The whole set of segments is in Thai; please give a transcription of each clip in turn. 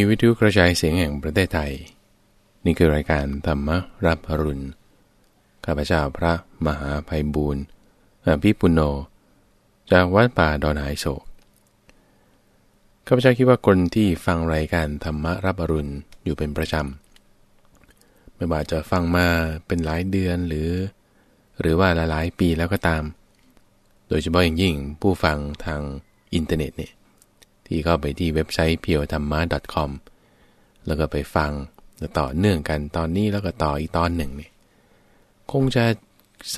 มีวิทยุกระจายเสียงแห่งประเทศไทย นี่คือรายการธรรมรับอรุณข้าพเจ้าพระมหาภัยบูรณ์อภิปุโน จากวัดป่าดอนหายโศกข้าพเจ้าคิดว่าคนที่ฟังรายการธรรมรับอรุณอยู่เป็นประจำไม่ว่าจะฟังมาเป็นหลายเดือนหรือ หรือว่าหลายๆปีแล้วก็ตาม โดยเฉพาะอย่างยิ่งผู้ฟังทางอินเทอร์เน็ตเนี่ยที่เข้าไปที่เว็บไซต์เพียวธรรมะ .com แล้วก็ไปฟังต่อเนื่องกันตอนนี้แล้วก็ต่ออีกตอนหนึ่งเนี่ยคงจะ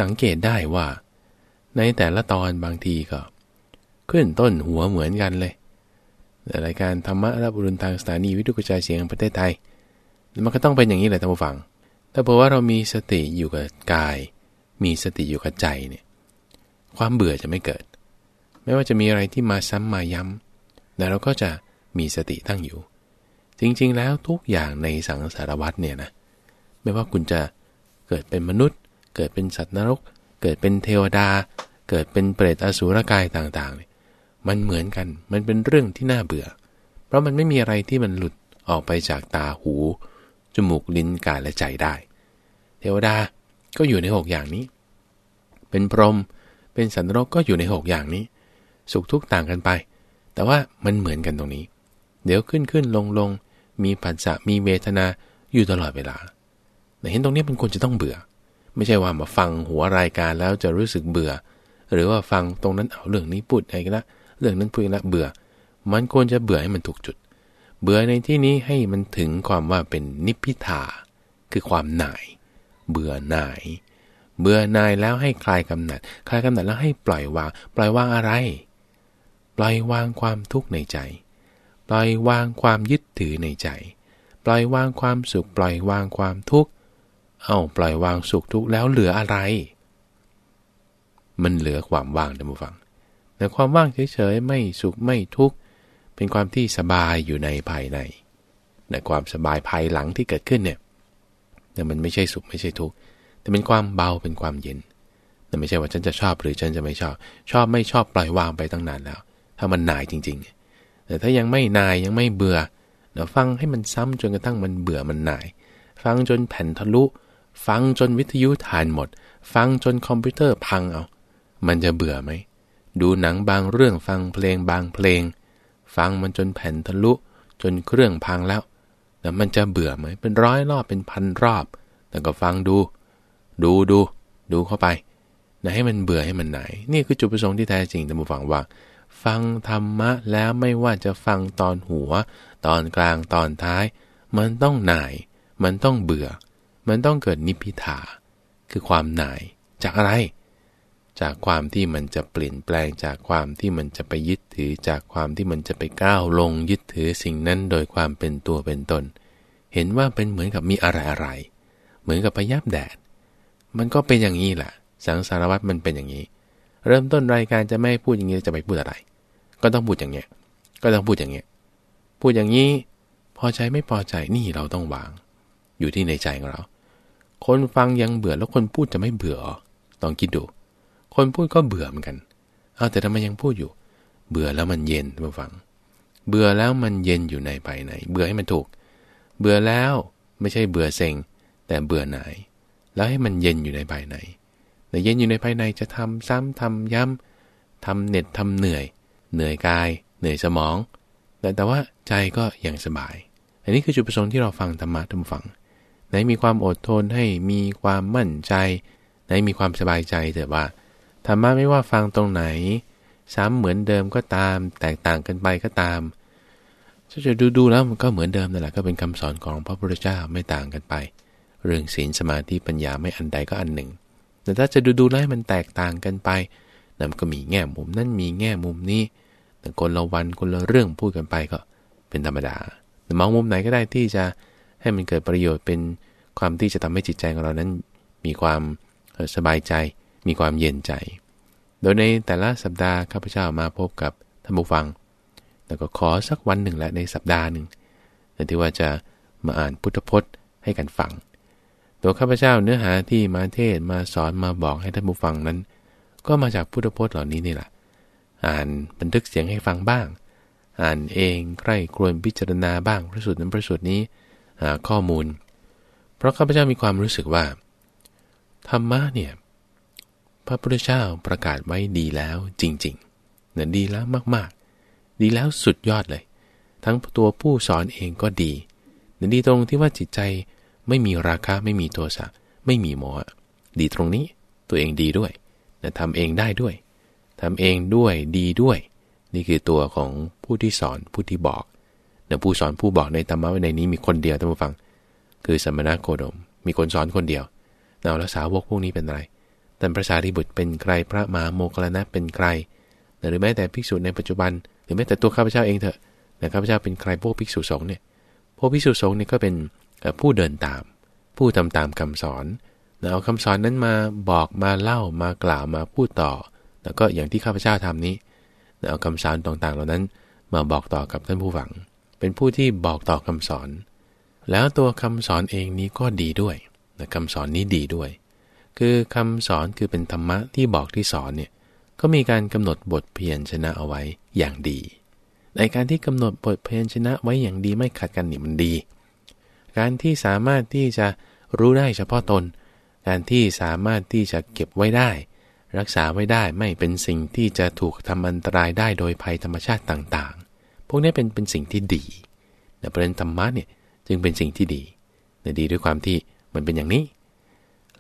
สังเกตได้ว่า ในแต่ละตอนบางทีก็ ขึ้นต้นหัวเหมือนกันเลยรายการธรรมะรับรุณทางสถานีวิทยุกระจายเสียงประเทศไทย มันก็ต้องเป็นอย่างนี้แหละท่านผู้ฟัง ถ้าเอกว่าเรามีสติอยู่กับกาย มีสติอยู่กับใจเนี่ยความเบื่อจะไม่เกิด ไม่ว่าจะมีอะไรที่มาซ้ำมาย้ำแล้วเราก็จะมีสติตั้งอยู่ จริงๆแล้วทุกอย่างในสังสารวัตเนี่ยนะ ไม่ว่าคุณจะเกิดเป็นมนุษย์ เกิดเป็นสัตว์นรก เกิดเป็นเทวดา เกิดเป็นเปรตอสูรกายต่างๆ มันเหมือนกันมันเป็นเรื่องที่น่าเบื่อเพราะมันไม่มีอะไรที่มันหลุดออกไปจากตาหูจมูกลิ้นกายและใจได้ เทวดาก็อยู่ในหกอย่างนี้ เป็นพรหมเป็นสันนรกก็อยู่ในหกอย่างนี้ สุขทุกข์ต่างกันไปแต่ว่ามันเหมือนกันตรงนี้ เดี๋ยวขึ้นขึ้นลงลงมีปัจจะมีเวทนาอยู่ตลอดเวลาแต่เห็นตรงนี้มันควรจะต้องเบื่อ ไม่ใช่ว่ามาฟังหัวรายการแล้วจะรู้สึกเบื่อ หรือว่าฟังตรงนั้นเอาเรื่องนี้พูดอะไรกันละ เรื่องนั้นพูดละเบื่อ มันควรจะเบื่อให้มันถูกจุด เบื่อในที่นี้ให้มันถึงความว่าเป็นนิพพิทาคือความหน่าย เบื่อหน่ายเบื่อหน่ายแล้วให้คลายกำหนัด คลายกำหนัดแล้วให้ปล่อยวางปล่อยวางอะไรล่อยวางความทุกข์ในใจ ปล่อยวางความยึดถือในใจ ปล่อยวางความสุข ปล่อยวางความทุกข์เอาปล่อยวางสุขทุกข์แล้วเหลืออะไร มันเหลือความว่างนะวมาฟังแต่ความว่างเฉยๆไม่สุขไม่ทุกข์ เป็นความที่สบายอยู่ในภายในแต่ความสบายภายหลังที่เกิดขึ้นเนี่ยแต่มันไม่ใช่สุขไม่ใช่ทุกข์ แต่เป็นความเบาเป็นความเย็นแต่ไม่ใช่ว่าฉันจะชอบหรือฉันจะไม่ชอบ ชอบไม่ชอบปล่อยวางไปตั้งนานแล้วถ้ามันนายจริง ๆ แต่ถ้ายังไม่นายยังไม่เบื่อ เดี๋ยวฟังให้มันซ้ำจนกระทั่งมันเบื่อมันนาย ฟังจนแผ่นทะลุ ฟังจนวิทยุทานหมด ฟังจนคอมพิวเตอร์พังเอา มันจะเบื่อไหม ดูหนังบางเรื่องฟังเพลงบางเพลง ฟังมันจนแผ่นทะลุ จนเครื่องพังแล้ว แต่มันจะเบื่อไหม เป็นร้อยรอบเป็นพันรอบ แต่ก็ฟังดู ดูดูดูเข้าไปนะให้มันเบื่อให้มันหนาย นี่คือจุดประสงค์ที่แท้จริงต่บุฟังว่าฟังธรรมะแล้วไม่ว่าจะฟังตอนหัว ตอนกลางตอนท้าย มันต้องหน่าย มันต้องเบื่อ มันต้องเกิดนิพพิทาคือความหน่าย จากอะไร จากความที่มันจะเปลี่ยนแปลงจากความที่มันจะไปยึดถือ จากความที่มันจะไปก้าวลงยึดถือสิ่งนั้นโดยความเป็นตัวเป็นตน เห็นว่าเป็นเหมือนกับมีอะไรอะไร เหมือนกับพยับแดด มันก็เป็นอย่างนี้แหละสังสารวัตมันเป็นอย่างนี้เริ่มต้นรายการจะไม่พูดอย่างนี้จะไปพูดอะไร ก็ต้องพูดอย่างเงี้ย ก็ต้องพูดอย่างเงี้ยพูดอย่างนี้ พอใจไม่พอใจนี่เราต้องวาง อยู่ที่ในใจของเรา คนฟังยังเบื่อแล้วคนพูดจะไม่เบื่อต้องคิดดู คนพูดก็เบื่อเหมือนกัน เอาแต่ทำไมยังพูดอยู่ เบื่อแล้วมันเย็นมาฟัง เบื่อแล้วมันเย็นอยู่ในภายในเบื่อให้มันถูก เบื่อแล้วไม่ใช่เบื่อเซ็งแต่เบื่อหน่ายแล้วให้มันเย็นอยู่ในภายในแต่เย็นอยู่ในภายในจะทำซ้ำทำย้ำ ทำเหน็ดทำเหนื่อย เหนื่อยกาย เหนื่อยสมอง แต่แต่ว่าใจก็ยังสบายอันนี้คือจุดประสงค์ที่เราฟังธรรมะทำฝังไหนมีความอดทนให้มีความมั่นใจไหนมีความสบายใจแต่ว่าธรรมะไม่ว่าฟังตรงไหนซ้ำเหมือนเดิมก็ตาม แตกต่างกันไปก็ตามจะดูดูแล้วมันก็เหมือนเดิมนั่นแหละก็เป็นคำสอนของพระพุทธเจ้าไม่ต่างกันไป เรื่องศีลสมาธิปัญญาไม่อันใดก็อันหนึ่งแต่ถ้าจะดูดูแลมันแตกต่างกันไปนั่นก็มีแง่มุมนั่นมีแง่มุมนี้ แต่คนละวันคนละเรื่องพูดกันไปก็เป็นธรรมดาแต่มองมุมไหนก็ได้ที่จะให้มันเกิดประโยชน์เป็นความที่จะทำให้จิตใจของเรานั้นมีความสบายใจ มีความเย็นใจ โดยในแต่ละสัปดาห์ข้าพเจ้ามาพบกับท่านผู้ฟัง แล้วก็ขอสักวันหนึ่งและในสัปดาห์หนึ่งแต่ที่ว่าจะมาอ่านพุทธพจน์ให้กันฟังตัวข้าพเจ้าเนื้อหาที่มาเทศมาสอนมาบอกให้ท่านผู้ฟังนั้น ก็มาจากพุทธพจน์เหล่านี้นี่แหละ อ่านบันทึกเสียงให้ฟังบ้าง อ่านเองใกล้ครวนพิจารณาบ้างพระสูตรนั้นพระสูตรนี้หาข้อมูล เพราะข้าพเจ้ามีความรู้สึกว่าธรรมะเนี่ยพระพุทธเจ้าประกาศไว้ดีแล้วจริงๆเนี่ยดีแล้วมาก ๆ ดีแล้วสุดยอดเลย ทั้งตัวผู้สอนเองก็ดีเนี่ยดีตรงที่ว่าจิตใจไม่มีราคะไม่มีโทสะไม่มีโมหะดีตรงนี้ตัวเองดีด้วยนะทำเองได้ด้วยทำเองด้วยดีด้วย นี่คือตัวของผู้ที่สอนผู้ที่บอกนะผู้สอนผู้บอกในธรรมะในนี้มีคนเดียวท่านผู้ฟัง คือสมณะโคดม มีคนสอนคนเดียวเราแล้วสาวกพวกนี้เป็นอะไรท่านพระสารีบุตรเป็นใครพระมหาโมคลนะเป็นใครหรือแม้แต่ภิกษุในปัจจุบัน หรือแม้แต่ตัวข้าพเจ้าเองเถอะแต่ข้าพเจ้าเป็นใครพวกภิกษุสงฆ์เนี่ยพวกภิกษุสงฆ์เนี่ยก็เป็นผู้เดินตาม ผู้ทำตามคำสอนเอาคำสอนนั้นมาบอกมาเล่ามากล่าวมาพูดต่อ แล้วก็อย่างที่ข้าพเจ้าทำนี้เอาคำสอนต่างๆเหล่านั้น มาบอกต่อกับท่านผู้ฝัง เป็นผู้ที่บอกต่อคำสอน แล้วตัวคำสอนเองนี้ก็ดีด้วยคำสอนนี้ดีด้วย คือคำสอนคือเป็นธรรมะที่บอกที่สอนเนี่ยก็มีการกำหนดบทเพียรชนะเอาไว้อย่างดี ในการที่กำหนดบทเพียรชนะไว้อย่างดีไม่ขัดกันนี่มันดีการที่สามารถที่จะรู้ได้เฉพาะตน การที่สามารถที่จะเก็บไว้ได้รักษาไว้ได้ ไม่เป็นสิ่งที่จะถูกทำอันตรายได้โดยภัยธรรมชาติต่าง ๆ พวกนี้เป็นเป็นสิ่งที่ดีแต่ประเด็นธรรมะเนี่ยจึงเป็นสิ่งที่ดีแต่ดีด้วยความที่มันเป็นอย่างนี้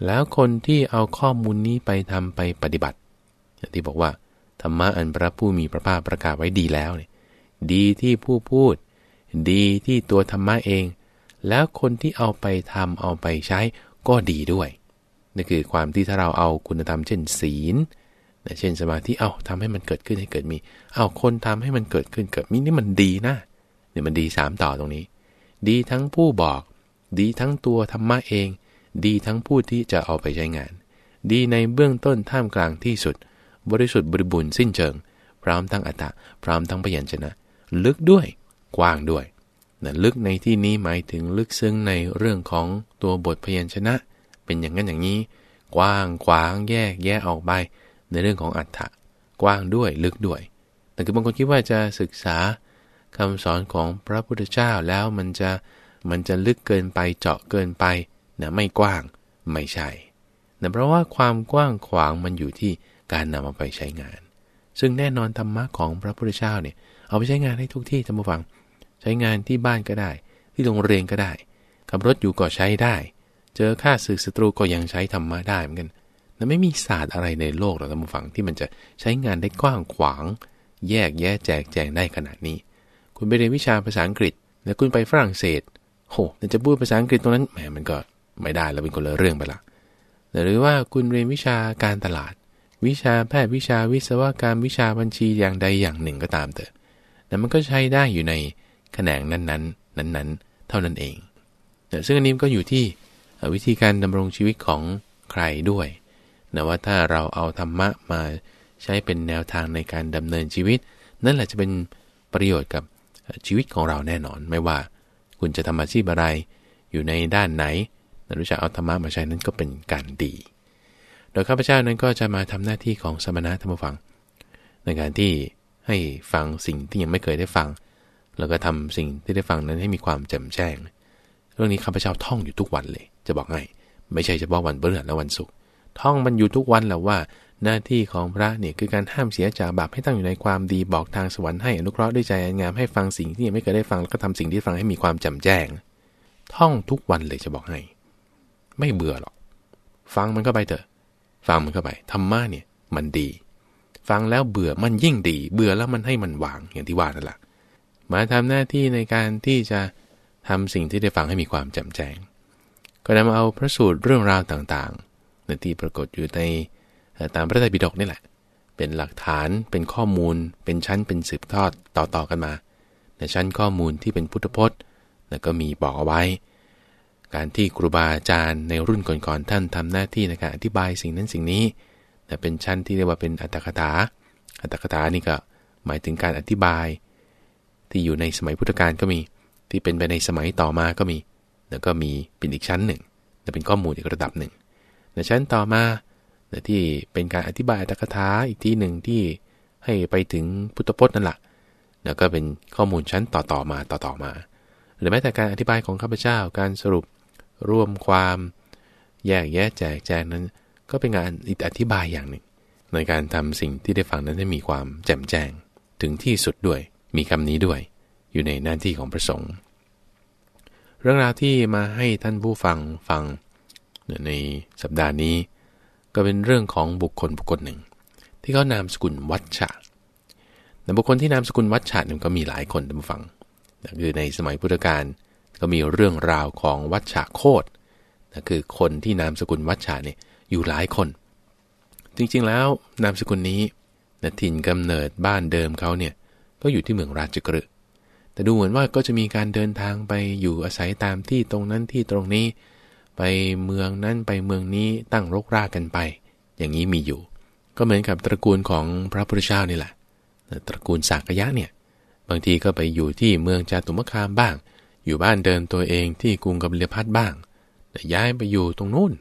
แล้วคนที่เอาข้อมูลนี้ไปทำไปปฏิบัติที่บอกว่า ธรรมะอันพระผู้มีพระภาคประกาศไว้ดีแล้วเนี่ยดีที่ผู้พูด ดีที่ตัวธรรมะเองแล้วคนที่เอาไปทำเอาไปใช้ก็ดีด้วยนั่นคือความที่ถ้าเราเอาคุณธรรมเช่นศีลเช่นสมาธิเอาทำให้มันเกิดขึ้นให้เกิดมี เอาคนทำให้มันเกิดขึ้นเกิดมีนี่มันดีนะเนี่ยมันดี3ต่อตรงนี้ ดีทั้งผู้บอก ดีทั้งตัวธรรมะเอง ดีทั้งผู้ที่จะเอาไปใช้งาน ดีในเบื้องต้นท่ามกลางที่สุด บริสุทธิ์บริบูรณ์สิ้นเชิงพร้อมทั้งอัตตาพร้อมทั้งพยัญชนะลึกด้วย กว้างด้วยนะลึกในที่นี้หมายถึงลึกซึ้งในเรื่องของตัวบทพยัญชนะ เป็นอย่างนั้นอย่างนี้ กว้างขวางแยกแยะออกไป ในเรื่องของอัฏฐะกว้างด้วยลึกด้วยแต่คือบางคนคิดว่าจะศึกษาคำสอนของพระพุทธเจ้าแล้วมันจะมันจะลึกเกินไปเจาะเกินไปนะไม่กว้างไม่ใช่แนะเพราะว่าความกว้างขวางมันอยู่ที่การนำมาไปใช้งาน ซึ่งแน่นอนธรรมะของพระพุทธเจ้าเนี่ยเอาไปใช้งานได้ทุกที่ท่านผู้ฟังใช้งานที่บ้านก็ได้ที่โรงเรียนก็ได้ขับรถอยู่ก็ใช้ได้ เจอข่าศึกศัตรูก็ยังใช้ธรรมะได้เหมือนกันแต่ไม่มีศาสตร์อะไรในโลกหรอกท่านผู้ฟังที่มันจะใช้งานได้กว้างขวาง แยกแยะแจกแจงได้ขนาดนี้ คุณไปเรียนวิชาภาษาอังกฤษ แล้วคุณไปฝรั่งเศสโหจะพูดภาษาอังกฤษตรงนั้นแหมมันก็ไม่ได้แล้วเป็นคนละเรื่องไปละหรือว่าคุณเรียนวิชาการตลาด วิชาแพทย์วิชาวิศวกรรมวิชาบัญชีอย่างใดอย่างหนึ่งก็ตามเถอะแต่มันก็ใช้ได้อยู่ในแขนงนั้นๆ นั้นๆ เท่านั้นเองต่ซึ่งอันนี้ก็อยู่ที่วิธีการดำรงชีวิตของใครด้วยนะว่าถ้าเราเอาธรรมะมาใช้เป็นแนวทางในการดำเนินชีวิต นั่นแหละจะเป็นประโยชน์กับชีวิตของเราแน่นอน ไม่ว่าคุณจะทำอาชีพอะไรอยู่ในด้านไหนนรู้จักเอาธรรมะมาใช้นั้นก็เป็นการดี โดยข้าพเจ้านั้นก็จะมาทำหน้าที่ของสมณะธรรมฟัง ในการที่ให้ฟังสิ่งที่ยังไม่เคยได้ฟังแล้วก็ทำสิ่งที่ได้ฟังนั้นให้มีความแจ่มแจ้ง เรื่องนี้ข้าพเจ้าท่องอยู่ทุกวันเลย จะบอกให้ ไม่ใช่เฉพาะวันเบื่อและวันศุกร์ ท่องมันอยู่ทุกวันแล้วว่า หน้าที่ของพระเนี่ยคือการห้ามเสียจากบาปให้ตั้งอยู่ในความดีบอกทางสวรรค์ให้ อนุเคราะห์ด้วยใจงามให้ฟังสิ่งที่ยังไม่เคยได้ฟังแล้วก็ทำสิ่งที่ฟังให้มีความแจ่มแจ้ง ท่องทุกวันเลยจะบอกให้ ไม่เบื่อหรอก ฟังมันก็ไปเถอะ ฟังมันก็ไป ธรรมะเนี่ยมันดี ฟังแล้วเบื่อมันยิ่งดี เบื่อแล้วมันให้มันวางอย่างที่ว่านั่นแหละมาทำหน้าที่ในการที่จะทำสิ่งที่ได้ฟังให้มีความจ่มแจ้ง ก็นำเอาพระสูตรเรื่องราวต่างๆในที่ปรากฏอยู่ในตามพระไตรปิฎกนี่แหละ เป็นหลักฐาน เป็นข้อมูล เป็นชั้น เป็นสืบทอดต่อๆกันมา ในชั้นข้อมูลที่เป็นพุทธพจน์ แล้วก็มีบอกเอาไว้ การที่ครูบาอาจารย์ในรุ่นก่อนๆท่านทำหน้าที่ในการอธิบายสิ่งนั้นสิ่งนี้ แต่เป็นชั้นที่เรียกว่าเป็นอัตถกถาอัตถกถานี่ก็หมายถึงการอธิบายที่อยู่ในสมัยพุทธกาลก็มี ที่เป็นไปในสมัยต่อมาก็มีแล้วก็มีเป็นอีกชั้นหนึ่งแเป็นข้อมูลอีกระดับหนึ่งในชั้นต่อมาที่เป็นการอธิบายอัตถกถาอีกที่หนึ่งที่ให้ไปถึงพุทธพจน์นั่นแหละแล้วก็เป็นข้อมูลชั้นต่อๆมาต่อๆมา หรือแม้แต่การอธิบายของข้าพเจ้าการสรุปรวมความ แยกแยะแจกแจงนั้น ก็เป็นงานอธิบายอย่างหนึ่ง ในการทำสิ่งที่ได้ฟังนั้นให้มีความแจ่มแจ้งถึงที่สุดด้วยมีคำนี้ด้วยอยู่ในหน้าที่ของพระสงฆ์เรื่องราวที่มาให้ท่านผู้ฟังฟังในสัปดาห์นี้ก็เป็นเรื่องของบุคคลบุคคลหนึ่ง ที่เขานามสกุลวัชชะแต่บุคคลที่นามสกุลวัชชะนั้นก็มีหลายคนท่านผู้ฟัง คือในสมัยพุทธกาลก็มีเรื่องราวของวัชชะโคดคือคนที่นามสกุลวัชชะเนี่ยอยู่หลายคน จริงๆแล้วนามสกุลนี้นถิ่นกำเนิดบ้านเดิมเขาเนี่ยก็อยู่ที่เมืองราชกฤตแต่ดูเหมือนว่าก็จะมีการเดินทางไปอยู่อาศัยตามที่ตรงนั้นที่ตรงนี้ ไปเมืองนั้นไปเมืองนี้ตั้งรกรากกันไป อย่างนี้มีอยู่ ก็เหมือนกับตระกูลของพระพุทธเจ้านี่แหละตระกูลสากยะเนี่ย บางทีก็ไปอยู่ที่เมืองจาตุมคามบ้าง อยู่บ้านเดินตัวเองที่กรุงกับเลียพัทบ้าง แต่ย้ายไปอยู่ตรงนู้น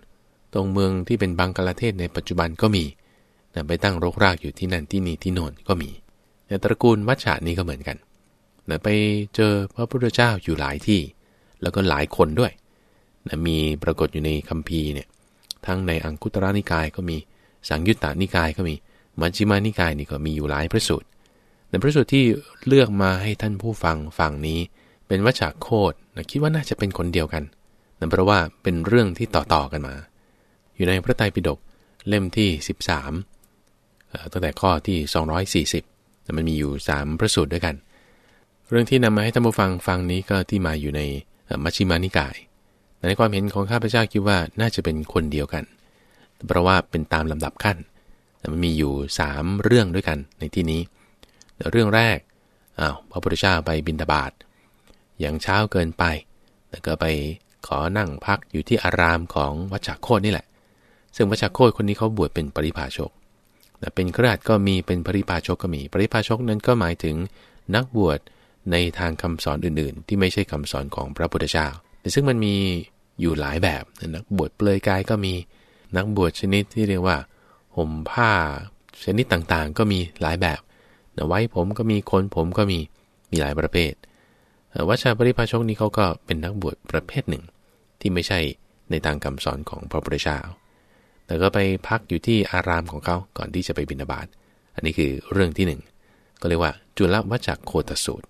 ตรงเมืองที่เป็นบังกลาเทศในปัจจุบันก็มีแต่ไปตั้งรกรากอยู่ที่นั่นที่นี่ที่โน่นก็มีอย่างตระกูลวัชชานี้ก็เหมือนกันนะไปเจอพระพุทธเจ้าอยู่หลายที่ แล้วก็หลายคนด้วยนะมีปรากฏอยู่ในคัมภีร์เนี่ย ทั้งในอังคุตระนิกายก็มี สังยุตตานิกายก็มี มัชฌิมานิกายนี่ก็มีอยู่หลายพระสูตรแต่พระสูตรที่เลือกมาให้ท่านผู้ฟังฟังนี้ เป็นวัชชะโคดนะคิดว่าน่าจะเป็นคนเดียวกันนั่นเพราะว่าเป็นเรื่องที่ต่อต่อกันมา อยู่ในพระไตรปิฎกเล่มที่ 13ตั้งแต่ข้อที่ 240แต่มันมีอยู่3พระสูตรด้วยกัน เรื่องที่นำมา ให้ท่านผู้ฟังฟังนี้ก็ที่มาอยู่ในมัชฌิมานิกาย ในความเห็นของข้าพเจ้าคิดว่าน่าจะเป็นคนเดียวกันเพราะว่าเป็นตามลำดับขั้นแต่มันมีอยู่3เรื่องด้วยกันในที่นี้ เรื่องแรกอา้าวพระพุทธเจ้าไปบินตาบาตอย่างเช้าเกินไป แล้วก็ไปขอนั่งพักอยู่ที่อารามของวัชชโคดนี่แหละ ซึ่งวัชชโคดคนนี้เขาบวชเป็นปริพาชกเป็นคราดก็มีเป็นปริพาชกก็มี ปริพาชกนั้นก็หมายถึงนักบวชในทางคำสอนอื่นๆ ที่ไม่ใช่คำสอนของพระพุทธเจ้าแต่ซึ่งมันมีอยู่หลายแบบ นักบวชเปลือยกาย ก็มีนักบวชชนิดที่เรียกว่าห่มผ้า ชนิดต่างๆ ก็มีหลายแบบนไว้ผมก็มีคนผมก็มีมีหลายประเภทวัชาปริพาชกนี้เขาก็เป็นนักบวชประเภทหนึ่งที่ไม่ใช่ในทางคำสอนของพระพุทธเจ้าแต่ก็ไปพักอยู่ที่อารามของเขา ก่อนที่จะไปบินาบาตอันนี้คือเรื่องที่ 1 ก็เรียกว่าจุลวัจจคโคตสูตร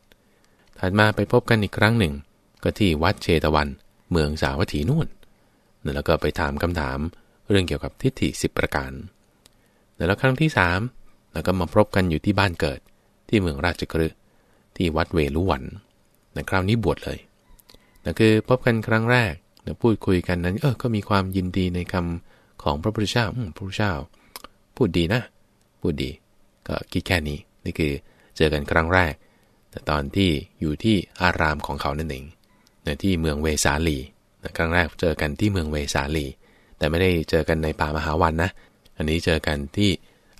ถัดมาไปพบกันอีกครั้งหนึ่ง ก็ที่วัดเชตวันเมืองสาวัตถีนู่น แล้วก็ไปถามคำถามเรื่องเกี่ยวกับทิฏฐิ 10 ประการ แล้วครั้งที่3แล้วก็มาพบกันอยู่ที่บ้านเกิด ที่เมืองราชกฤชที่วัดเวลุวันแนคราวนี้บวชเลย นั่นคือพบกันครั้งแรกพูดคุยกันนั้น เออ ก็มีความยินดีในคำของพระพุทธเจ้าพระพุทธเจ้า พูดดีนะ พูดดี ก็คิดแค่นี้ นี่คือเจอกันครั้งแรก แต่ตอนที่อยู่ที่อารามของเขานั่นเอง ในที่เมืองเวสาลีครั้งแรกเจอกันที่เมืองเวสาลีแต่ไม่ได้เจอกันในป่ามหาวันนะ อันนี้เจอกันที่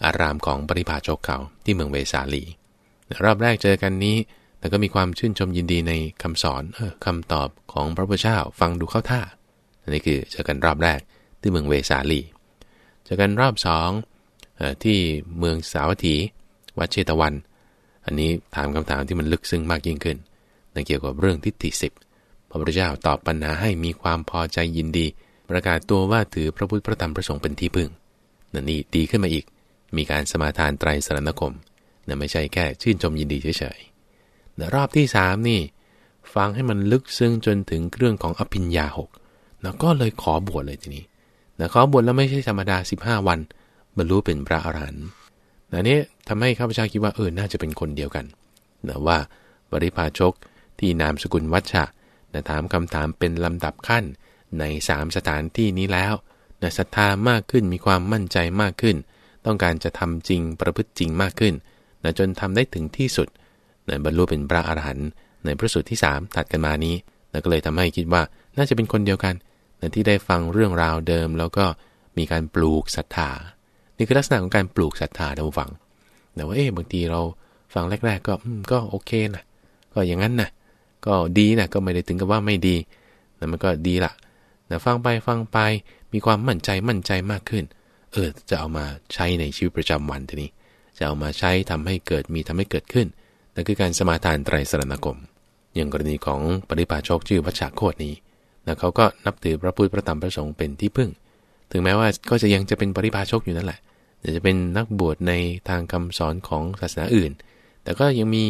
อารามของปริพาชกเขาที่เมืองเวสาลีรอบแรกเจอกันนี้ แต่ก็มีความชื่นชมยินดีในคำสอนออคำตอบของพระพุทธเจ้า ฟังดูเข้าท่า อันนี้คือเจอกันรอบแรกที่เมืองเวสาลี จากกันรอบสองที่เมืองสาวัตถีวัดเชตวัน อันนี้ถามคำถามที่มันลึกซึ้งมากยิ่งขึ้น ในเกี่ยวกับเรื่องทิฏฐิสิบพระพุทธเจ้าตอบปัญหาให้มีความพอใจยินดี ประกาศตัวว่าถือพระพุทธพระธรรมพระสงฆ์เป็นที่พึ่ง นั่นนี่ดีขึ้นมาอีก มีการสมาทานไตรสรณคมนั่นไม่ใช่แค่ชื่นชมยินดีเฉยๆรอบที่สามนี่ฟังให้มันลึกซึ้งจนถึงเรื่องของอภิญญาหกแล้วก็เลยขอบวชเลยทีนี้นะขาบวชแล้วไม่ใช่ธรรมดา 15 วันบรรลุเป็นพระอรหันต์นะนี้ทำให้ข้าพเจ้าคิดว่าเออน่าจะเป็นคนเดียวกันนะว่าบริพาชกที่นามสกุลวัชชะนะถามคำถามเป็นลำดับขั้นใน 3สถานที่นี้แล้วนะศรัทธามากขึ้นมีความมั่นใจมากขึ้น ต้องการจะทำจริงประพฤติจริงมากขึ้นนะจนทำได้ถึงที่สุดนะบรรลุเป็นพระอรหันต์ในพระสูตรที่3ตัดกันมานี้นะก็เลยทำให้คิดว่าน่าจะเป็นคนเดียวกันที่ได้ฟังเรื่องราวเดิม แล้วก็มีการปลูกศรัทธา นี่คือลักษณะของการปลูกศรัทธาท่านฟัง แต่ว่าเอ๊ะบางทีเราฟังแรกๆก็ก็โอเคนะก็อย่างนั้นนะก็ดีนะก็ไม่ได้ถึงกับว่าไม่ดีแต่มันก็ดีละแต่ฟังไปฟังไปมีความมั่นใจมั่นใจมากขึ้น เออจะเอามาใช้ในชีวิตประจำวันทีนี้ จะเอามาใช้ทำให้เกิดมีทำให้เกิดขึ้น นั่นคือการสมาทานไตรสรณคมอย่างกรณีของปริพาชกชื่อวัชชาโคดนี้นะเขาก็นับถือพระพุทธพระธรรมพระสงฆ์เป็นที่พึ่ง ถึงแม้ว่าก็จะยังจะเป็นปริพาชกอยู่นั่นแหละ จะเป็นนักบวชในทางคำสอนของศาสนาอื่น แต่ก็ยังมี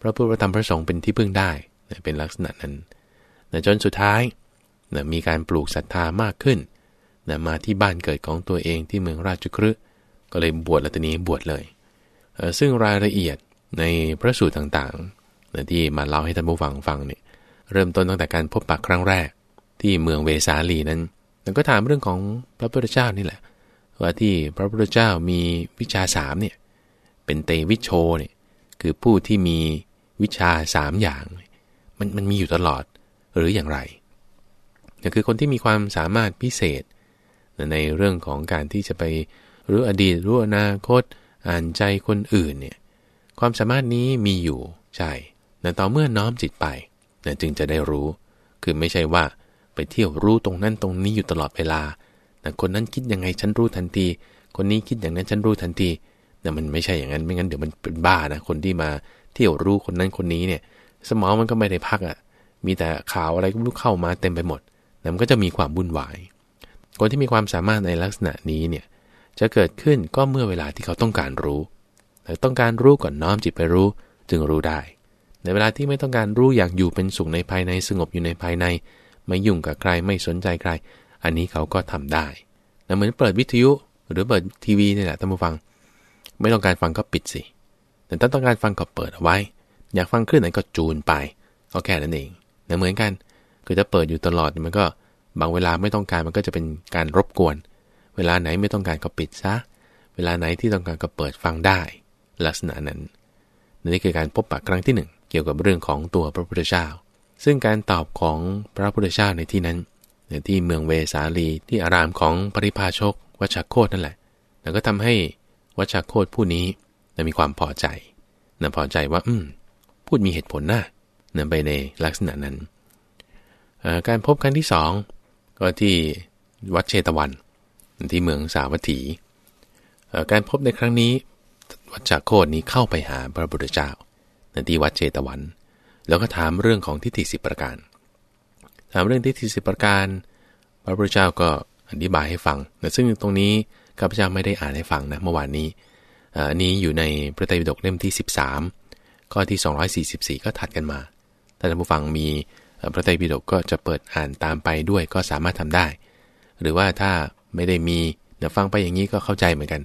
พระพุทธพระธรรมพระสงฆ์เป็นที่พึ่งได้ เป็นลักษณะนั้น จนสุดท้ายมีการปลูกศรัทธามากขึ้น มาที่บ้านเกิดของตัวเองที่เมืองราชครึก็เลยบวชละตนี้บวชเลย ซึ่งรายละเอียดในพระสูตรต่างๆที่มาเล่าให้ท่านผู้ฟังฟังเนี่ยเริ่มต้นตั้งแต่การพบปะครั้งแรกที่เมืองเวสาลีนั้นแล้วก็ถามเรื่องของพระพุทธเจ้านี่แหละ ว่าที่พระพุทธเจ้ามีวิชาสามเนี่ยเป็นเตวิโชเนี่ยคือผู้ที่มีวิชาสามอย่างมันมันมีอยู่ตลอดหรืออย่างไรนี่คือคนที่มีความสามารถพิเศษในเรื่องของการที่จะไปรู้อดีตรู้อนาคต อ่านใจคนอื่นเนี่ยความสามารถนี้มีอยู่ใช่แต่ต่อเมื่อน้อมจิตไปจึงจะได้รู้คือไม่ใช่ว่าไปเที่ยวรู้ตรงนั้นตรงนี้อยู่ตลอดเวลา แต่คนนั้นคิดยังไงฉันรู้ทันที คนนี้คิดอย่างนั้นฉันรู้ทันที แต่มันไม่ใช่อย่างนั้น ไม่งั้นเดี๋ยวมันเป็นบ้านะ คนที่มาเที่ยวรู้คนนั้นคนนี้เนี่ย สมองมันก็ไม่ได้พักอะ่ะ มีแต่ข่าวอะไรก็รู้เข้ามาเต็มไปหมดแต่มันก็จะมีความวุ่นวาย คนที่มีความสามารถในลักษณะนี้เนี่ย จะเกิดขึ้นก็เมื่อเวลาที่เขาต้องการรู้แต่ต้องการรู้ก่อนน้อมจิตไปรู้ จึงรู้ได้ ในเวลาที่ไม่ต้องการรู้อยากอยู่เป็นสุขในภายในสงบอยู่ในภายในไม่ยุ่งกับใครไม่สนใจใคร อันนี้เขาก็ทำได้น่เหมือนเปิดวิทยุหรือเปิดทีวีนี่แหละท่านผู้ฟัง ไม่ต้องการฟังก็ปิดสิ แต่ถ้าต้องการฟังก็เปิดเอาไว้ อยากฟังคลื่นไหนก็จูนไปก็แค่นั้นเองนะเหมือนกันคือถ้าเปิดอยู่ตลอดมันก็บางเวลาไม่ต้องการมันก็จะเป็นการรบกวน เวลาไหนไม่ต้องการก็ปิดซะ เวลาไหนที่ต้องการก็เปิดฟังได้ ลักษณะนั้นนี่คือการพบปะครั้งที่ 1 เกี่ยวกับเรื่องของตัวพระพุทธเจ้าซึ่งการตอบของพระพุทธเจ้าในที่นั้นที่เมืองเวสาลี ที่อารามของปริพาชกวัชโคดนั่นแหละแล้วก็ทำให้ วัชโคดผู้นี้มีความพอใจนะพอใจว่าอืมพูดมีเหตุผลนะนไปในลักษณะนั้นการพบครั้งที่สองก็ที่วัดเชตวัน ที่เมืองสาวัตถีการพบในครั้งนี้ วัชโคดนี้เข้าไปหาพระพุทธเจ้าในที่วัดเชตวันเแล้วก็ถามเรื่องของทิฏฐิสิประการ ถามเรื่องทิฏฐิสิประการ พระพุทธเจ้าก็อธิบายให้ฟังแต่ซึ่งตรงนี้ข้าพเจ้าไม่ได้อ่านให้ฟังนะ เมื่อวานนี้อันนี้อยู่ในพระไตรปิฎกเล่มที่ 13 ข้อที่ 244 ก็ถัดกันมาถ้าท่านผู้ฟังมีพระไตรปิฎกก็จะเปิดอ่านตามไปด้วยก็สามารถทำได้ หรือว่าถ้าไม่ได้มียวฟังไปอย่างนี้ก็เข้าใจเหมือนกัน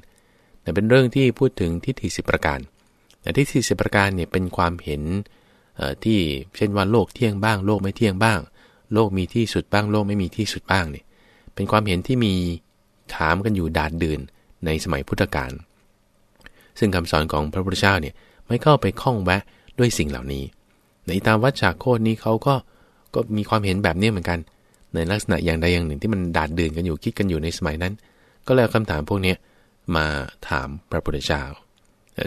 แต่เป็นเรื่องที่พูดถึงทิฏฐิสิประการแต่ทิฏฐิสิประการเนี่ยเป็นความเห็นที่เช่นวันโลกเที่ยงบ้างโลกไม่เที่ยงบ้าง โลกมีที่สุดบ้างโลกไม่มีที่สุดบ้างเนี่ยเป็นความเห็นที่มีถามกันอยู่ดาดดินในสมัยพุทธกาลซึ่งคำสอนของพระพุทธเจ้าเนี่ยไม่เข้าไปข้องแวะด้วยสิ่งเหล่านี้ ในตามวัชากโคดนี้เขาก็ก็มีความเห็นแบบนี้เหมือนกัน ในลักษณะอย่างใดอย่างหนึ่งที่มันดาดดินกันอยู่คิดกันอยู่ในสมัยนั้น ก็แล้วคำถามพวกนี้มาถามพระพุทธเจ้า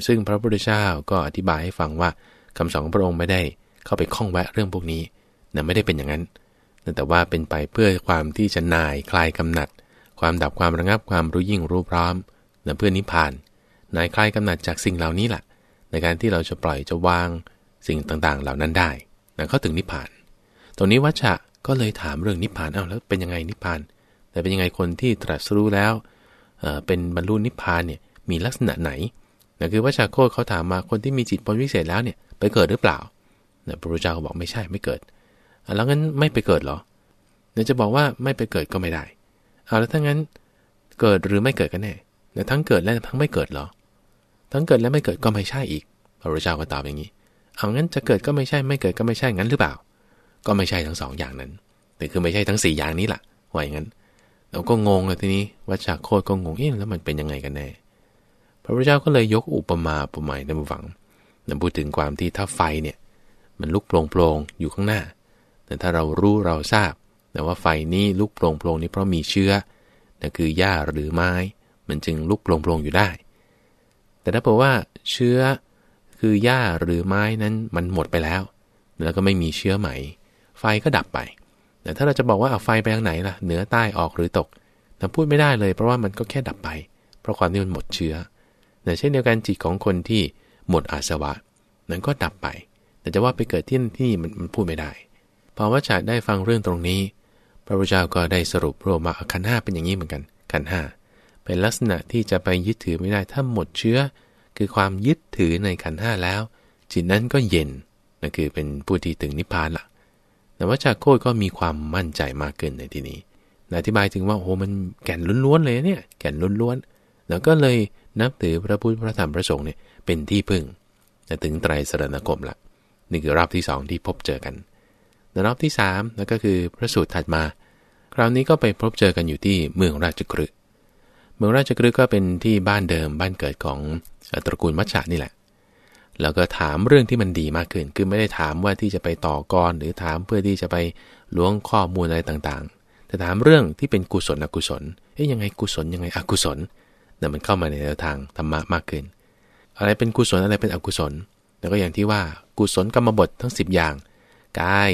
ซึ่งพระพุทธเจ้าก็อธิบายให้ฟังว่าคำสอนของพระองค์ไม่ได้เข้าไปข้องแวะเรื่องพวกนี้นะไม่ได้เป็นอย่างนั้น แต่ว่าเป็นไปเพื่อความที่จะนายคลายกำหนัด ความดับความระงับความรู้ยิ่งรู้พร้อมนะเพื่อนิพพานนายคลายกำหนัดจากสิ่งเหล่านี้แหละในการที่เราจะปล่อยจะวางสิ่งต่างๆ เหล่านั้นได้นะเข้าถึงนิพพาน ตรงนี้วัชชะก็เลยถามเรื่องนิพพานอ้าวแล้วเป็นยังไงนิพพาน แต่เป็นยังไงคนที่ตรัสรู้แล้วเป็นบรรลุนิพพานเนี่ยมีลักษณะไหนนะคือวัชชะโคตเขาถามมาคนที่มีจิตบนวิเศษแล้วเนี่ยไปเกิดหรือเปล่า พระพุทธเจ้าก็บอกไม่ใช่ไม่เกิด แล้วงั้นไม่ไปเกิดเหรอเดี๋ยจะบอกว่าไม่ไปเกิดก็ไม่ได้ เอาแล้วถ้างั้นเกิดหรือไม่เกิดกันแน่เดี่ยทั้งเกิดและทั้งไม่เกิดเหรอ ทั้งเกิดและไม่เกิดก็ไม่ใช่อีก พระพุทธเจ้าก็ตอบอย่างนี้ เอางั้นจะเกิดก็ไม่ใช่ไม่เกิดก็ไม่ใช่งั้นหรือเปล่า ก็ไม่ใช่ทั้งสองอย่างนั้น แต่คือไม่ใช่ทั้ง4อย่างนี้ล่ะว่าอย่างนั้นเราก็งงเลยทีนี้วัชชาโคตรก็งงเอ๊ะแล้วมันเป็นยังไงกันแน่ พระพุทธเจ้าก็เลยยกอุปมาอุปไมยในบุฟังน่นพูดถึงความที่ถ้าไฟเนี่ย มันลุกโปร่งโปร่งอยู่ข้างหน้า แต่ถ้าเรารู้เราทราบนะว่าไฟนี้ลุกโปร่งโปร่งนี้เพราะมีเชื้อน่นคือหญ้าหรือไม้ มันจึงลุกโปร่งงอยู่ได้ แต่ถ้าบอกว่าเชื้อคือหญ้าหรือไม้นั้นมันหมดไปแล้ว แล้วก็ไม่มีเชื้อใหม่ไฟก็ดับไป แต่ถ้าเราจะบอกว่าเอาไฟไปทางไหนล่ะเหนือใต้ออกหรือตกแต่พูดไม่ได้เลย เพราะว่ามันก็แค่ดับไป เพราะความที่มันหมดเชื้อ่เช่นเดียวกันจิตของคนที่หมดอาสวะ นั้นก็ดับไป แต่จะว่าไปเกิดที่ที่มันมันพูดไม่ได้พอวัชชะได้ฟังเรื่องตรงนี้ พระพุทธเจ้าก็ได้สรุปรวมมาขันห้าเป็นอย่างนี้เหมือนกันขันห้าเป็นลักษณะที่จะไปยึดถือไม่ได้ถ้าหมดเชื้อคือความยึดถือในขันห้าแล้ว จิตนั้นก็เย็นนั่นคือเป็นผู้ที่ถึงนิพพานละแต่วัชชาโคตก็มีความมั่นใจมากขึ้นในที่นี้อธิบายถึงว่าโอ้มันแก่นล้วนๆเลยเนี่ย แก่นล้วนๆแล้วก็เลยนับถือพระพุทธพระธรรมพระสงฆ์เนี่ยเป็นที่พึ่ง จะถึงไตรสรณคมละนี่คือรอบที่สองที่พบเจอกันในรอบที่3แล้วก็คือพระสูตรถัดมา คราวนี้ก็ไปพบเจอกันอยู่ที่เมืองราชกฤหเมืองราชกฤหก็เป็นที่บ้านเดิมบ้านเกิดของตระกูลมัชชานี่แหละแล้วก็ถามเรื่องที่มันดีมากขึ้น คือไม่ได้ถามว่าที่จะไปต่อกรหรือถามเพื่อที่จะไปล้วงข้อมูลอะไรต่าง ๆ แต่ถามเรื่องที่เป็นกุศลอกุศลเอ๊ยยังไงกุศลยังไงอกุศลนะมันเข้ามาในแนวทางธรรมะมากขึ้น อะไรเป็นกุศลอะไรเป็นอกุศล แล้วก็อย่างที่ว่ากุศลกรรมบททั้ง 10 อย่าง กาย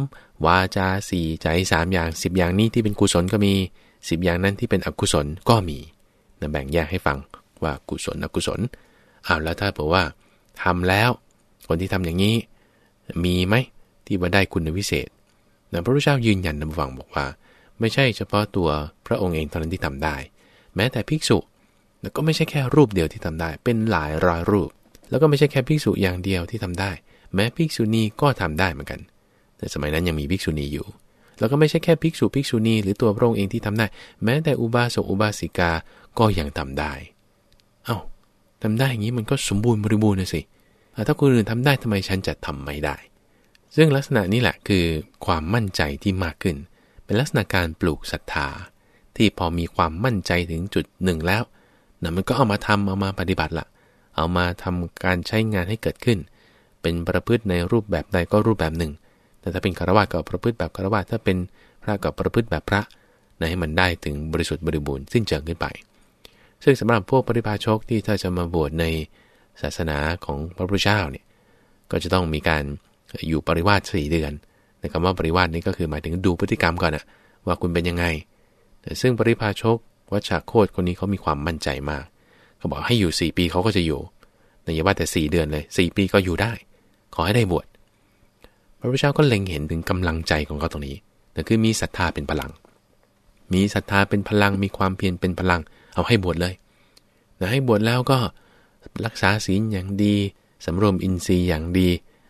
3วาจา4ใจ3อย่าง 10 อย่างนี้ที่เป็นกุศลก็มี 10 อย่างนั้นที่เป็นอกุศลก็มีนะแบ่งแยกให้ฟังว่ากุศลอกุศล อ้าวแล้วถ้าบอกว่า ทำแล้วคนที่ทำอย่างนี้ มีไหมที่ว่าได้คุณวิเศษนะพระพุทธเจ้ายืนยันนำฟังบอกว่า ไม่ใช่เฉพาะตัวพระองค์เองเท่านั้นที่ทำได้ แม้แต่ภิกษุแล้วก็ไม่ใช่แค่รูปเดียวที่ทำได้ เป็นหลายร้อยรูป แล้วก็ไม่ใช่แค่ภิกษุอย่างเดียวที่ทำได้ แม้ภิกษุณีก็ทำได้เหมือนกันแต่สมัยนั้นยังมีภิกษุณีอยู่ แล้วก็ไม่ใช่แค่ภิกษุภิกษุณีหรือตัวพระองค์เองที่ทำได้ แม้แต่อุบาสกอุบาสิกา ก็ยังทำได้ เอา้าทำได้อย่างนี้มันก็สมบูรณ์บริบูรณ์นะสิ ถ้าคนอื่นทำได้ทำไมฉันจะทำไม่ได้ ซึ่งลักษณะนี้แหละคือความมั่นใจที่มากขึ้น เป็นลักษณะการปลูกศรัทธาที่พอมีความมั่นใจถึงจุดหนึ่งแล้วนะมันก็เอามาทำเอามาปฏิบัติละเอามาทำการใช้งานให้เกิดขึ้น เป็นประพฤติในรูปแบบใดก็รูปแบบหนึ่ง แต่ถ้าเป็นคารวะก็ประพฤติแบบคารวะถ้าเป็นพระก็ประพฤติแบบพระนะให้มันได้ถึงบริสุทธิ์บริบูรณ์สิ้นเชิงขึ้นไป ซึ่งสำหรับพวกปริพาชกที่ถ้าจะมาบวชในศาสนาของพระพุทธเจ้าเนี่ยก็จะต้องมีการอยู่ปริวาสสี่เดือนในคำว่าปริวาสนี้ก็คือหมายถึงดูพฤติกรรมก่อนอะว่าคุณเป็นยังไงแต่ซึ่งปริพาชกวัชชาโคตคนนี้เขามีความมั่นใจมากเขาบอกให้อยู่ 4 ปีเขาก็จะอยู่ในอย่าว่าแต่ 4 เดือน เลย 4 ปีก็อยู่ได้ ขอให้ได้บวช พระพุทธเจ้าก็เล็งเห็นถึงกำลังใจของเขาตรงนี้นั่นคือมีศรัทธาเป็นพลัง มีศรัทธาเป็นพลัง มีความเพียรเป็นพลัง เอาให้บวชเลยนะให้บวชแล้วก็ รักษาศีลอย่างดีสำรวมอินทรีย์อย่างดี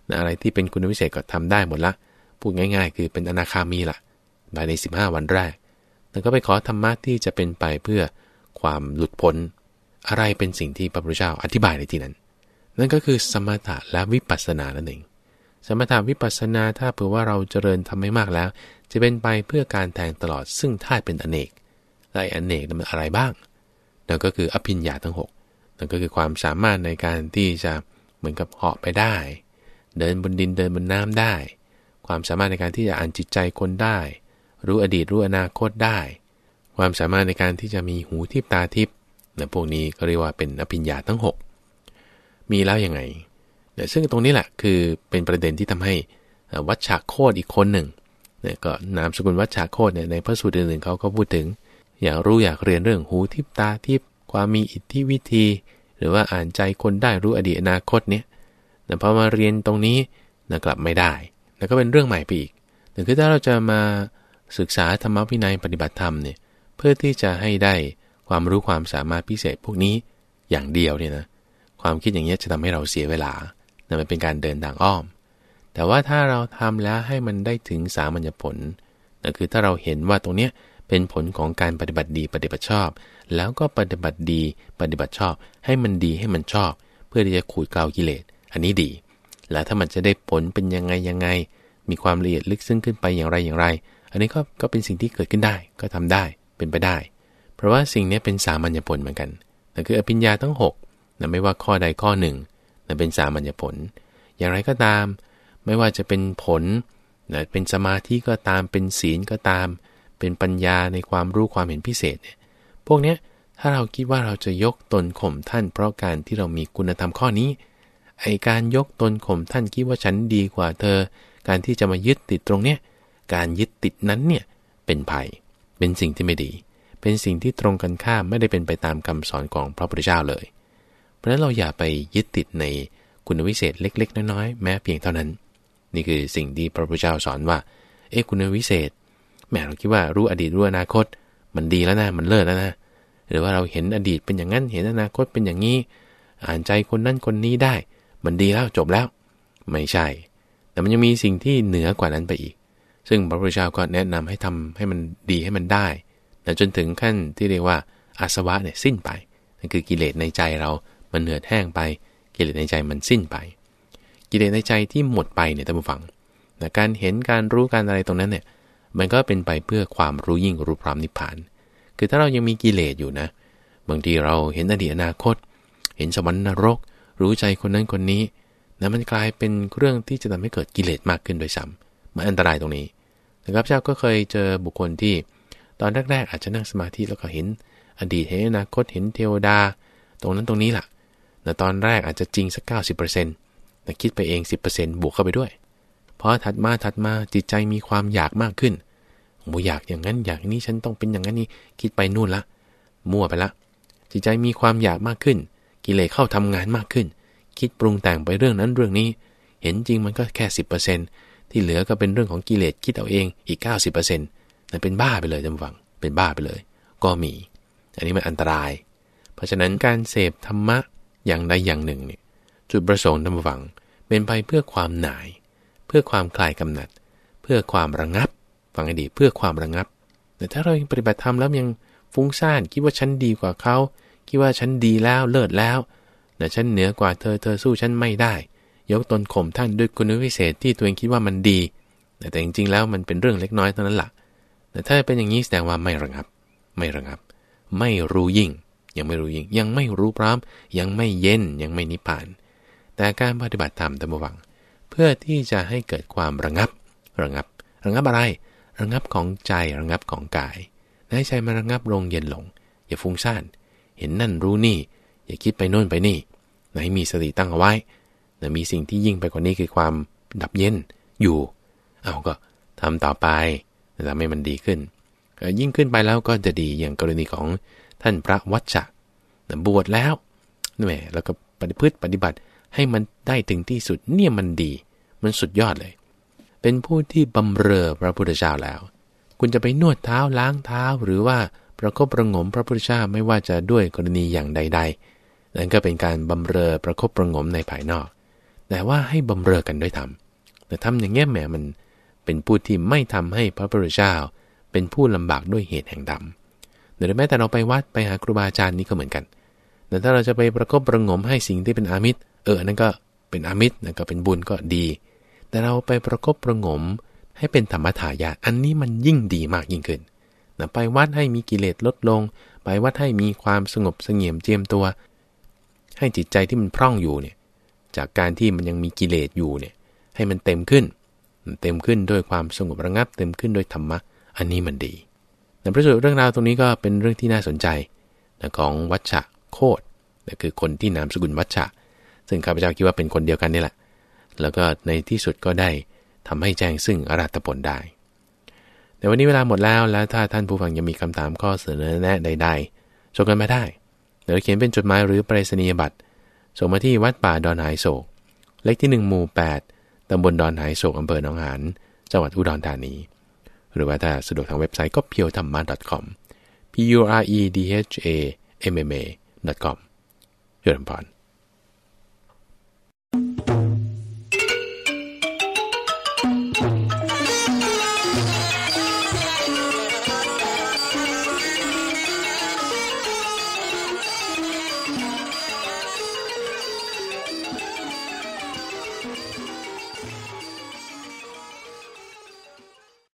นะอะไรที่เป็นคุณวิเศษก็ทำได้หมดละ พูดง่ายๆ คือเป็นอนาคามีละ่ะภายใน 15 วันแรกแต่ก็ไปขอธรรมะที่จะเป็นไปเพื่อความหลุดพ้นอะไรเป็นสิ่งที่พระพุทธเจ้าอธิบายในที่นั้น นั่นก็คือสมถะและวิปัสสนานั่นเองสมถะวิปัสสนาถ้าเผื่อว่าเราเจริญทำให้มากแล้ว จะเป็นไปเพื่อการแทงตลอดซึ่งธาตุเป็นอเนกะไรอเนกมันอะไรบ้าง นั่นก็คืออภิญญาทั้ง6นั่นก็คือความสามารถในการที่จะเหมือนกับเหาะไปได้ เดินบนดินเดินบนน้ำได้ ความสามารถในการที่จะอ่านจิตใจคนได้รู้อดีตรู้อนาคตได้ ความสามารถในการที่จะมีหูทิพตาทิพนะพวกนี้ก็เรียกว่าเป็นอภิญญาทั้ง 6 มีแล้วยังไงนะซึ่งตรงนี้แหละคือเป็นประเด็นที่ทำให้วัชชาโคดอีกคนหนึ่งนะก็นามสกุลวัชชาโคดเนี่ยในพระสูตรอื่นๆเขาก็พูดถึง อยากรู้อยากเรียนเรื่องหูทิพตาทิพ ความมีอิทธิวิธี หรือว่าอ่านใจคนได้รู้อดีตอนาคตเนี่ยแต่พอมาเรียนตรงนี้นะกลับไม่ได้ แล้วก็เป็นเรื่องใหม่ไปอีก ถึงคือถ้าเราจะมาศึกษาธรรมวินัยปฏิบัติธรรมเนี่ยเพื่อที่จะให้ได้ความรู้ความสามารถพิเศษพวกนี้อย่างเดียวเนี่ยนะความคิดอย่างนี้จะทำให้เราเสียเวลาแต่มันเป็นการเดินทางอ้อมแต่ว่าถ้าเราทำแล้วให้มันได้ถึงสามัญผลนั่นคือถ้าเราเห็นว่าตรงเนี้ยเป็นผลของการปฏิบัติดีปฏิบัติชอบ แล้วก็ปฏิบัติดีปฏิบัติชอบ ให้มันดีให้มันชอบ เพื่อที่จะขูดเกลากิเลสอันนี้ดี แล้วถ้ามันจะได้ผลเป็นยังไงยังไง มีความละเอียดลึกซึ้งขึ้นไปอย่างไรอย่างไรอันนี้ก็ก็เป็นสิ่งที่เกิดขึ้นได้ ก็ทำได้ เป็นไปได้ เพราะว่าสิ่งนี้เป็นสามัญญผลเหมือนกัน นั่นคืออภิญญาทั้ง6นะไม่ว่าข้อใดข้อหนึ่งนนเป็นสามัญญผล อย่างไรก็ตาม ไม่ว่าจะเป็นผลนะเป็นสมาธิก็ตาม เป็นศีลก็ตาม เป็นปัญญาในความรู้ความเห็นพิเศษเนี่ย พวกเนี้ยถ้าเราคิดว่าเราจะยกตนข่มท่านเพราะการที่เรามีคุณธรรมข้อนี้ ไอการยกตนข่มท่านคิดว่าฉันดีกว่าเธอ การที่จะมายึดติดตรงเนี้ยการยึดติดนั้นเนี่ยเป็นภัย เป็นสิ่งที่ไม่ดี เป็นสิ่งที่ตรงกันข้ามไม่ได้เป็นไปตามคำสอนของพระพุทธเจ้าเลย เพราะฉะนั้นเราอย่าไปยึดติดในคุณวิเศษเล็กๆน้อยๆแม้เพียงเท่านั้น นี่คือสิ่งที่พระพุทธเจ้าสอนว่า เอ๊คุณวิเศษ แม่เราคิดว่ารู้อดีตรู้อนาคต มันดีแล้วนะมันเลิศแล้วนะ หรือว่าเราเห็นอดีตเป็นอย่างนั้นเห็นอนาคตเป็นอย่างนี้ อ่านใจคนนั้นคนนี้ได้ มันดีแล้วจบแล้ว ไม่ใช่ แต่มันยังมีสิ่งที่เหนือกว่านั้นไปอีกซึ่งพระพุทธเจ้าก็แนะนำให้ทำให้มันดีให้มันได้ต่จนถึงขั้นที่เรียกว่าอาสวะเนี่ยสิ้นไป นั่นคือกิเลสในใจเรา มันเหนือดแห้งไป กิเลสในใจมันสิ้นไป กิเลสในใจที่หมดไปเนี่ยท่านผู้ฟังการเห็นการรู้การอะไรตรงนั้นเนี่ย มันก็เป็นไปเพื่อความรู้ยิ่งรู้พรามนิพพาน คือถ้าเรายังมีกิเลสอยู่นะ บางทีเราเห็นอดีตอนาคต เห็นสวรรค์นรก รู้ใจคนนั้นคนนี้นะมันกลายเป็นเรื่องที่จะทำให้เกิดกิเลสมากขึ้นโดยซ้ำมันอันตรายตรงนี้นะครับเจ้าก็เคยเจอบุคคลที่ ตอนแรกๆอาจจะนั่งสมาธิแล้วก็เห็น อดีตเห็นอนาคตเห็นเทวดา ตรงนั้นตรงนี้ล่ะแต่ตอนแรกอาจจะจริงสัก90%แต่คิดไปเอง10%บวกเข้าไปด้วย เพราะถัดมาถัดมาจิตใจมีความอยากมากขึ้นโมอยากอย่างนั้นอยากนี้ฉันต้องเป็นอย่างนั้นนี่คิดไปนู่นละมั่วไปละ จิตใจมีความอยากมากขึ้นกิเลสเข้าทำงานมากขึ้น คิดปรุงแต่งไปเรื่องนั้นเรื่องนี้ เห็นจริงมันก็แค่10%บที่เหลือก็เป็นเรื่องของกิเลสคิดเอาเองอีก 90%นั่นเป็นบ้าไปเลยจำฝังเป็นบ้าไปเลย ก็มี อันนี้มันอันตราย เพราะฉะนั้นการเสพธรรมะอย่างใดอย่างหนึ่งเนี่ยจุดประสงค์จำฝังเป็นไปเพื่อความหน่าย เพื่อความคลายกำหนัด เพื่อความระงงับฟังให้ดีเพื่อความระงงับ แต่ถ้าเรายังปฏิบัติธรรมแล้วยังฟุ้งซ่านคิดว่าฉันดีกว่าเขาคิดว่าฉันดีแล้วเลิศแล้วแต่ฉันเหนือกว่าเธอเธอสู้ฉันไม่ได้ยกตนข่มท่านด้วยคุณวิเศษที่ตัวเองคิดว่ามันดี แต่จริงๆแล้วมันเป็นเรื่องเล็กน้อยเท่านั้นแหละแต่ถ้าเป็นอย่างนี้แสดงว่าไม่ระงับ ไม่ระงับ ไม่รู้ยิ่ง ยังไม่รู้ยิ่ง ยังไม่รู้พร้อมยังไม่เย็น ยังไม่นิพพาน แต่การปฏิบัติธรรมตบวัง เพื่อที่จะให้เกิดความระงับ ระงับ ระงับอะไร ระงับของใจ ระงับของกาย ให้ใจมาระงับลงเย็นลง อย่าฟุ้งซ่าน เห็นนั่นรู้นี่ อย่าคิดไปโน่นไปนี่ไหนมีสติตั้งเอาไว้มีสิ่งที่ยิ่งไปกว่านี้คือความดับเย็นอยู่ เอาก็ทำต่อไปทำให้มันดีขึ้น ยิ่งขึ้นไปแล้วก็จะดีอย่างกรณีของท่านพระวัชชะบวชแล้วนี่แหมแล้วก็ปฏิพฤติปฏิบัติให้มันได้ถึงที่สุดเนี่ยมันดี มันสุดยอดเลย เป็นผู้ที่บำเรอพระพุทธเจ้าแล้ว คุณจะไปนวดเท้าล้างเท้าหรือว่าประคบประงมพระพุทธเจ้าไม่ว่าจะด้วยกรณีอย่างใดๆนั่นก็เป็นการบำเรอประคบประงมในภายนอกแต่ว่าให้บำเรอกันด้วยธรรม แต่ทำอย่างเงี้ยแหมมันเป็นผู้ที่ไม่ทำให้พระพุทธเจ้าเป็นผู้ลำบากด้วยเหตุแห่งดำหรือแม้แต่เราไปวัดไปหาครูบาอาจารย์นี่ก็เหมือนกัน แต่ถ้าเราจะไปประกบประงมให้สิ่งที่เป็นอามิตร เออนั่นก็เป็นอามิตรนั่นก็เป็นบุญก็ดี แต่เราไปประกบประงมให้เป็นธรรมถายาอันนี้มันยิ่งดีมากยิ่งขึ้นนะไปวัดให้มีกิเลสลดลง ไปวัดให้มีความสงบเสงี่ยมเจียมตัว ให้จิตใจที่มันพร่องอยู่เนี่ยจากการที่มันยังมีกิเลสอยู่เนี่ยให้มันเต็มขึ้น เต็มขึ้นด้วยความสงบระงับเต็มขึ้นด้วยธรรมะ อันนี้มันดีแต่ประสูตรเรื่องราวตรงนี้ก็เป็นเรื่องที่น่าสนใจของวัชชะโคดคือคนที่นามสกุลวัชชะ ซึ่งข้าพเจ้าคิดว่าเป็นคนเดียวกันนี่แหละ แล้วก็ในที่สุดก็ได้ทำให้แจ้งซึ่งอรัตผลได้ แต่วันนี้เวลาหมดแล้ว แล้วถ้าท่านผู้ฟังยังมีคำถามข้อเสนอแนะใดๆส่งกันมาได้หรือเขียนเป็นจดหมายหรือปรษณียบัตรส่งมาที่วัดป่าดอนหายโศกเลขที่1หมู่ 8ตำบลดอนหายโศกอำเภอหนองหาน จังหวัดอุดรธานีหรือว่าถ้าสะดวกทางเว็บไซต์ก็ p u r e t h a m m a c o m p u r e d h a m m a com เจริญพร thank you